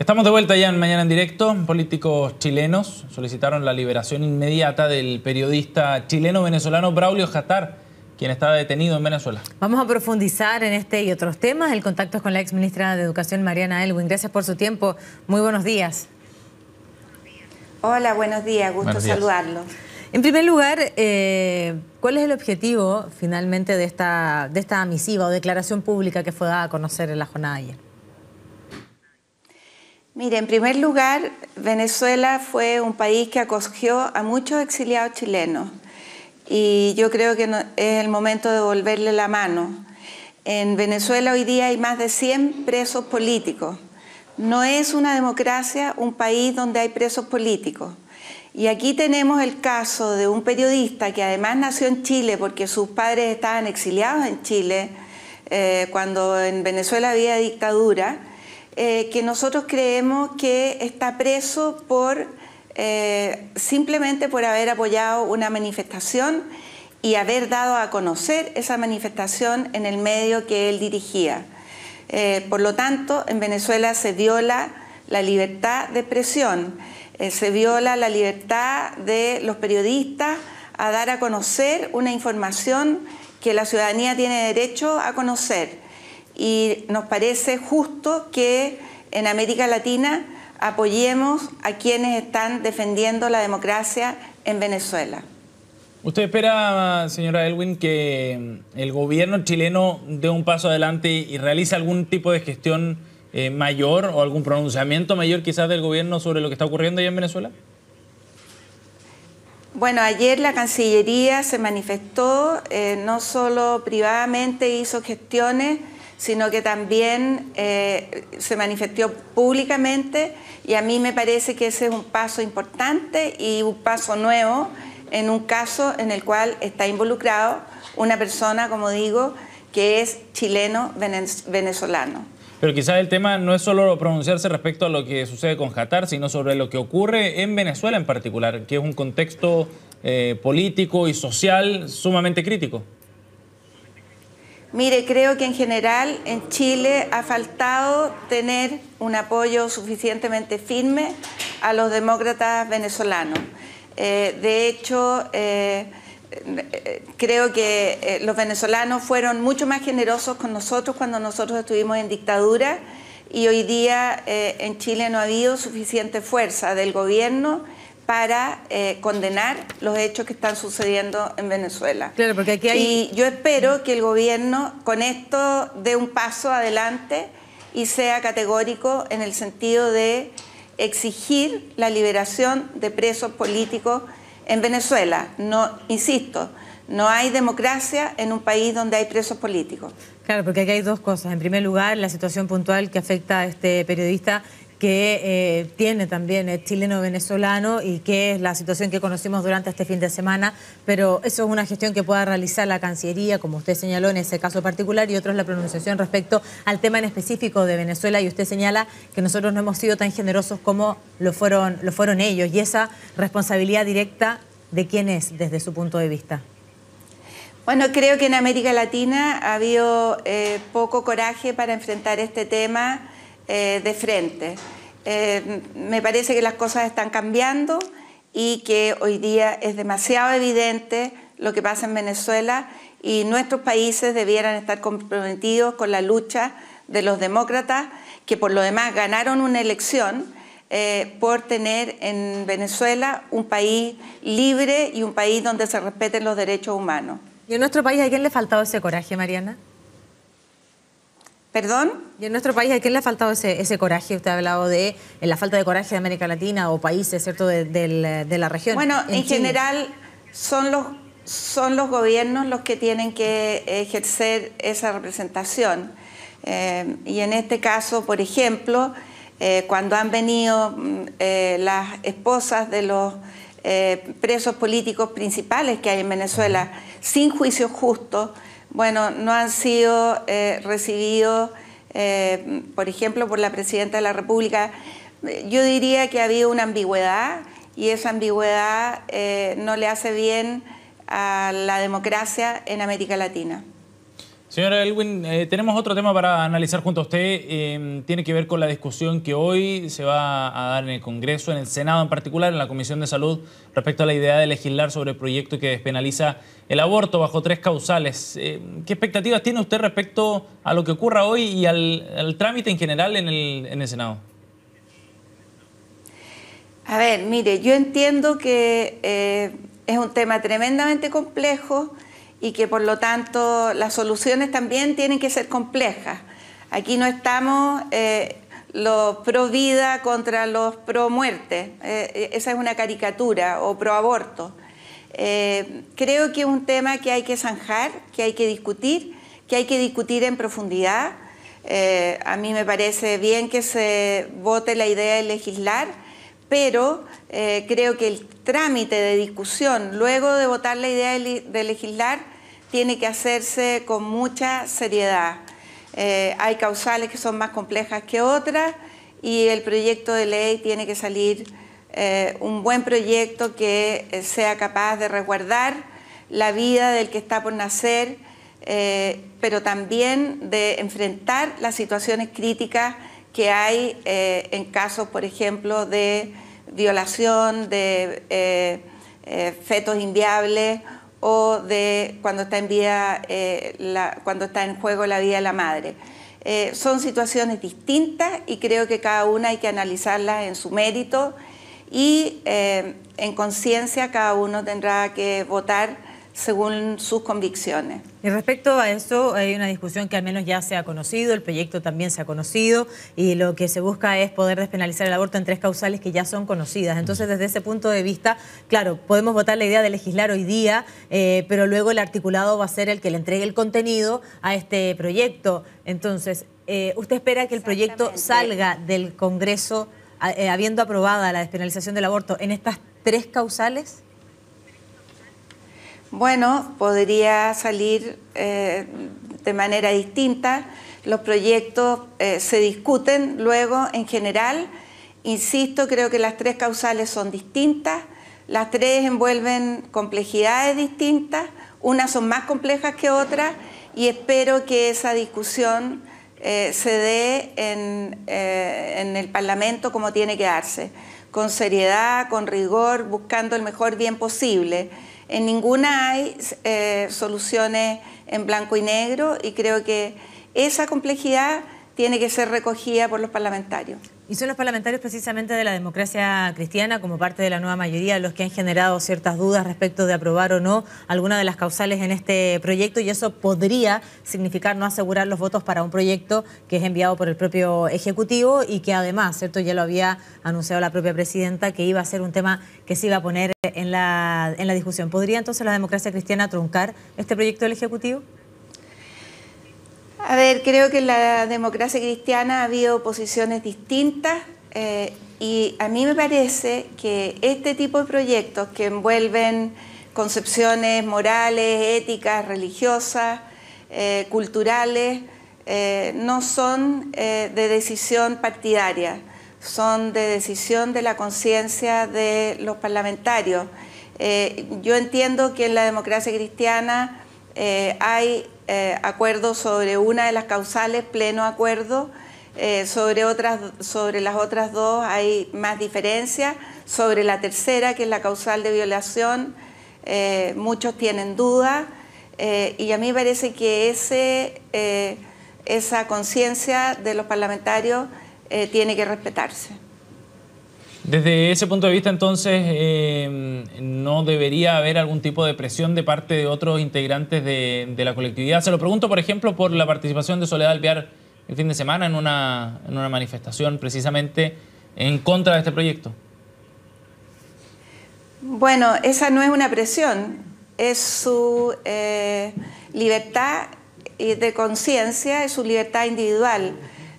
Estamos de vuelta ya en Mañana en Directo. Políticos chilenos solicitaron la liberación inmediata del periodista chileno-venezolano Braulio Jatar, quien estaba detenido en Venezuela. Vamos a profundizar en este y otros temas. El contacto es con la ex ministra de Educación, Mariana Elwin. Gracias por su tiempo. Muy buenos días. Hola, buenos días. Gusto saludarlo. En primer lugar, eh, ¿cuál es el objetivo finalmente de esta, de esta misiva o declaración pública que fue dada a conocer en la jornada ayer? Mire, en primer lugar, Venezuela fue un país que acogió a muchos exiliados chilenos y yo creo que es el momento de volverle la mano. En Venezuela hoy día hay más de 100 presos políticos. No es una democracia un país donde hay presos políticos. Y aquí tenemos el caso de un periodista que además nació en Chile porque sus padres estaban exiliados en Chile eh, cuando en Venezuela había dictadura eh, que nosotros creemos que está preso por eh, simplemente por haber apoyado una manifestación y haber dado a conocer esa manifestación en el medio que él dirigía. Eh, por lo tanto, en Venezuela se viola la libertad de expresión, se viola la libertad de los periodistas a dar a conocer una información que la ciudadanía tiene derecho a conocer y nos parece justo que en América Latina apoyemos a quienes están defendiendo la democracia en Venezuela. ¿Usted espera, señora Elwin, que el gobierno chileno dé un paso adelante y realice algún tipo de gestión eh, mayor o algún pronunciamiento mayor quizás del gobierno sobre lo que está ocurriendo allá en Venezuela? Bueno, ayer la Cancillería se manifestó, eh, no solo privadamente hizo gestiones, sino que también eh, se manifestó públicamente y a mí me parece que ese es un paso importante y un paso nuevo en un caso en el cual está involucrado una persona, como digo, que es chileno-venezolano. Pero quizás el tema no es solo pronunciarse respecto a lo que sucede con Qatar, sino sobre lo que ocurre en Venezuela en particular, que es un contexto eh, político y social sumamente crítico. Mire, creo que en general en Chile ha faltado tener un apoyo suficientemente firme a los demócratas venezolanos. Eh, de hecho, eh, eh, creo que los venezolanos fueron mucho más generosos con nosotros cuando nosotros estuvimos en dictadura y hoy día en Chile no ha habido suficiente fuerza del gobierno para eh, condenar los hechos que están sucediendo en Venezuela. Claro, porque aquí Y yo espero que el gobierno con esto dé un paso adelante y sea categórico en el sentido de exigir la liberación de presos políticos en Venezuela. No, insisto, no hay democracia en un país donde hay presos políticos. Claro, porque aquí hay dos cosas. En primer lugar, la situación puntual que afecta a este periodista que eh, tiene también el eh, chileno venezolano y que es la situación que conocimos durante este fin de semana, pero eso es una gestión que pueda realizar la Cancillería, como usted señaló en ese caso particular, y otro es la pronunciación respecto al tema en específico de Venezuela, y usted señala que nosotros no hemos sido tan generosos como lo fueron, lo fueron ellos, y esa responsabilidad directa de quién es desde su punto de vista. Bueno, creo que en América Latina ha habido eh, poco coraje para enfrentar este tema. Eh, de frente. Eh, me parece que las cosas están cambiando y que hoy día es demasiado evidente lo que pasa en Venezuela y nuestros países debieran estar comprometidos con la lucha de los demócratas, que por lo demás ganaron una elección eh, por tener en Venezuela un país libre y un país donde se respeten los derechos humanos. ¿Y en nuestro país a quién le ha faltado ese coraje, Mariana? ¿Perdón? Y en nuestro país, ¿a quién le ha faltado ese, coraje? Usted ha hablado de eh, la falta de coraje de América Latina o países, ¿cierto?, de, la región. Bueno, en, general son los, son los gobiernos los que tienen que ejercer esa representación. Eh, y en este caso, por ejemplo, eh, cuando han venido mm, las esposas de los presos políticos principales que hay en Venezuela sin juicio justo, bueno, no han sido eh, recibidos, eh, por ejemplo, por la Presidenta de la República. Yo diría que ha habido una ambigüedad y esa ambigüedad eh, no le hace bien a la democracia en América Latina. Señora Elwin, eh, tenemos otro tema para analizar junto a usted. Eh, tiene que ver con la discusión que hoy se va a dar en el Congreso, en el Senado en particular, en la Comisión de Salud, respecto a la idea de legislar sobre el proyecto que despenaliza el aborto bajo tres causales. Eh, ¿Qué expectativas tiene usted respecto a lo que ocurra hoy y al, trámite en general en el Senado? A ver, mire, yo entiendo que es un tema tremendamente complejo y que por lo tanto las soluciones también tienen que ser complejas. Aquí no estamos eh, los pro vida contra los pro muerte, eh, esa es una caricatura, o pro aborto. Eh, creo que es un tema que hay que zanjar, que hay que discutir, que hay que discutir en profundidad. a mí me parece bien que se vote la idea de legislar, pero creo que el trámite de discusión luego de votar la idea de legislar tiene que hacerse con mucha seriedad. Eh, hay causales que son más complejas que otras y el proyecto de ley tiene que salir eh, un buen proyecto que eh, sea capaz de resguardar la vida del que está por nacer, pero también de enfrentar las situaciones críticas que hay en casos, por ejemplo, de violación de fetos inviables o de cuando está en, eh, cuando está en juego la vida de la madre. Eh, son situaciones distintas y creo que cada una hay que analizarlas en su mérito y eh, en conciencia cada uno tendrá que votar según sus convicciones. Y respecto a eso, hay una discusión que al menos ya se ha conocido, el proyecto también se ha conocido y lo que se busca es poder despenalizar el aborto en tres causales que ya son conocidas. Entonces, desde ese punto de vista, claro, podemos votar la idea de legislar hoy día, eh, pero luego el articulado va a ser el que le entregue el contenido a este proyecto. Entonces, eh, ¿usted espera que el proyecto salga del Congreso eh, habiendo aprobada la despenalización del aborto en estas tres causales? Bueno, podría salir eh, de manera distinta. Los proyectos eh, se discuten luego en general. Insisto, creo que las tres causales son distintas. Las tres envuelven complejidades distintas. Unas son más complejas que otras y espero que esa discusión eh, se dé en el Parlamento como tiene que darse, con seriedad, con rigor, buscando el mejor bien posible en ninguna hay eh, soluciones en blanco y negro y creo que esa complejidad tiene que ser recogida por los parlamentarios. Y son los parlamentarios precisamente de la democracia cristiana, como parte de la nueva mayoría, los que han generado ciertas dudas respecto de aprobar o no alguna de las causales en este proyecto y eso podría significar no asegurar los votos para un proyecto que es enviado por el propio Ejecutivo y que además, ¿cierto? Ya lo había anunciado la propia presidenta que iba a ser un tema que se iba a poner en, la, discusión. ¿Podría entonces la democracia cristiana truncar este proyecto del Ejecutivo? A ver, creo que en la democracia cristiana ha habido posiciones distintas eh, y a mí me parece que este tipo de proyectos que envuelven concepciones morales, éticas, religiosas, eh, culturales, eh, no son de decisión partidaria son de decisión de la conciencia de los parlamentarios. Eh, yo entiendo que en la democracia cristiana eh, hay eh, acuerdos sobre una de las causales, pleno acuerdo, sobre, otras, sobre las otras dos hay más diferencias, sobre la tercera, que es la causal de violación, muchos tienen dudas, y a mí me parece que ese, esa conciencia de los parlamentarios eh, tiene que respetarse. Desde ese punto de vista, entonces, em, ¿no debería haber algún tipo de presión de parte de otros integrantes de, la colectividad? Se lo pregunto, por ejemplo, por la participación de Soledad Alvear el fin de semana en una, manifestación precisamente en contra de este proyecto. Bueno, esa no es una presión, es su eh, libertad eh, de conciencia, es su libertad individual.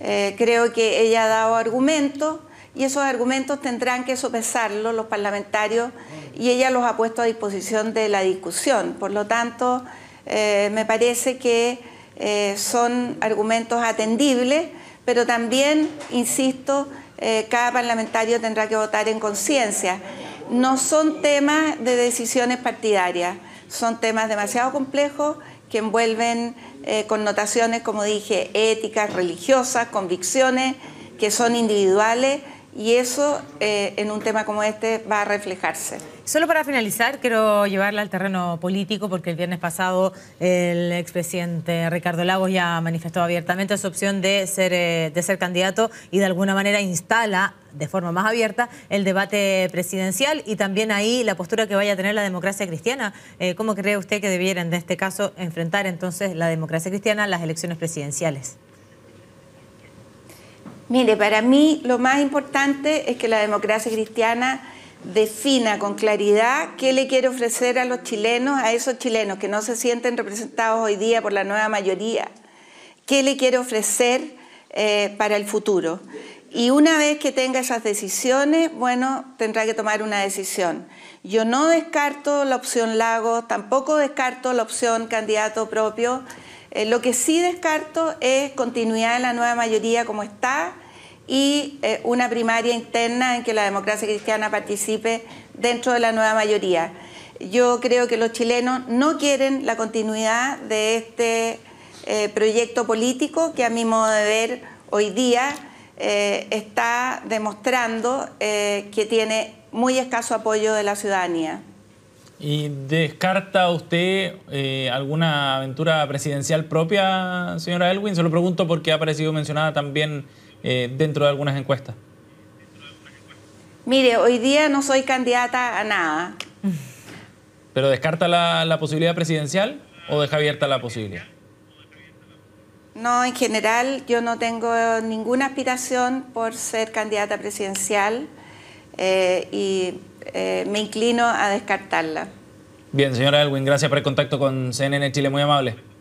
Eh, creo que ella ha dado argumentos y esos argumentos tendrán que sopesarlos los parlamentarios y ella los ha puesto a disposición de la discusión. Por lo tanto, eh, me parece que eh, son argumentos atendibles, pero también, insisto, cada parlamentario tendrá que votar en conciencia. No son temas de decisiones partidarias, son temas demasiado complejos que envuelven eh, connotaciones, como dije, éticas, religiosas, convicciones que son individuales y eso eh, en un tema como este va a reflejarse. Solo para finalizar, quiero llevarla al terreno político porque el viernes pasado el expresidente Ricardo Lagos ya manifestó abiertamente su opción de ser, eh, de ser candidato y de alguna manera instala de forma más abierta el debate presidencial y también ahí la postura que vaya a tener la democracia cristiana. Eh, ¿Cómo cree usted que debieran en este caso enfrentar entonces la democracia cristiana las elecciones presidenciales? Mire, para mí lo más importante es que la democracia cristiana defina con claridad qué le quiere ofrecer a los chilenos, a esos chilenos que no se sienten representados hoy día por la nueva mayoría, qué le quiere ofrecer eh, para el futuro. Y una vez que tenga esas decisiones, bueno, tendrá que tomar una decisión. Yo no descarto la opción Lago, tampoco descarto la opción candidato propio. Eh, lo que sí descarto es continuidad de la nueva mayoría como está y eh, una primaria interna en que la democracia cristiana participe dentro de la nueva mayoría. Yo creo que los chilenos no quieren la continuidad de este eh, proyecto político que a mi modo de ver hoy día está demostrando que tiene muy escaso apoyo de la ciudadanía. ¿Y descarta usted eh, alguna aventura presidencial propia, señora Elwin? Se lo pregunto porque ha aparecido mencionada también eh, dentro de algunas encuestas. Mire, hoy día no soy candidata a nada. ¿Pero descarta la, posibilidad presidencial o deja abierta la posibilidad? No, en general yo no tengo ninguna aspiración por ser candidata presidencial eh, y eh, me inclino a descartarla. Bien, señora Elwin, gracias por el contacto con CNN Chile, muy amable.